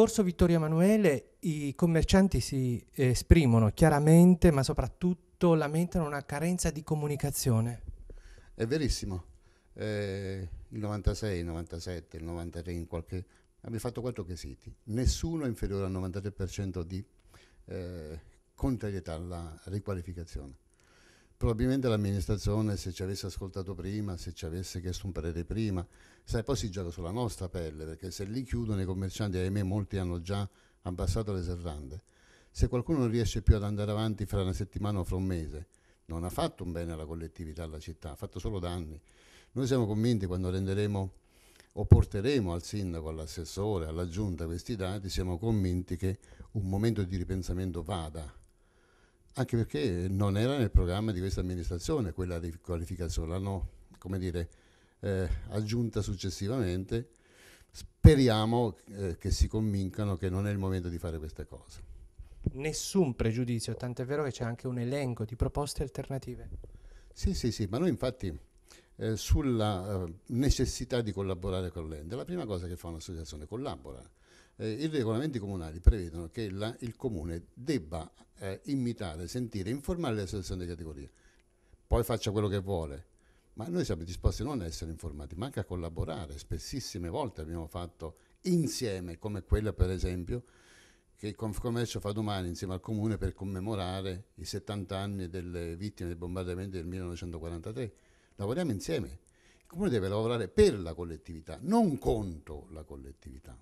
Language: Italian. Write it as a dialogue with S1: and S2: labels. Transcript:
S1: Corso Vittorio Emanuele i commercianti si eh, esprimono chiaramente, ma soprattutto lamentano una carenza di comunicazione.
S2: È verissimo. Eh, il 96, il 97, il 93 in qualche... Abbiamo fatto quattro quesiti. Nessuno è inferiore al 93% di eh, contrarietà alla riqualificazione probabilmente l'amministrazione se ci avesse ascoltato prima, se ci avesse chiesto un parere prima, sai, poi si gioca sulla nostra pelle, perché se lì chiudono i commercianti, ahimè molti hanno già abbassato le serrande, se qualcuno non riesce più ad andare avanti fra una settimana o fra un mese, non ha fatto un bene alla collettività, alla città, ha fatto solo danni. Noi siamo convinti quando renderemo o porteremo al sindaco, all'assessore, alla giunta questi dati, siamo convinti che un momento di ripensamento vada anche perché non era nel programma di questa amministrazione quella riqualificazione, l'hanno come dire, eh, aggiunta successivamente. Speriamo eh, che si convincano che non è il momento di fare queste cose.
S1: Nessun pregiudizio, tant'è vero che c'è anche un elenco di proposte alternative.
S2: Sì, sì, sì, ma noi infatti eh, sulla eh, necessità di collaborare con l'ente. La prima cosa che fa un'associazione è collaborare. Eh, I regolamenti comunali prevedono che la, il comune debba eh, imitare, sentire, informare le associazioni di categoria, poi faccia quello che vuole, ma noi siamo disposti non a essere informati, ma anche a collaborare. Spessissime volte abbiamo fatto insieme, come quella per esempio che il Confcommercio fa domani insieme al Comune per commemorare i 70 anni delle vittime dei bombardamenti del 1943 lavoriamo insieme. Il comune deve lavorare per la collettività, non contro la collettività.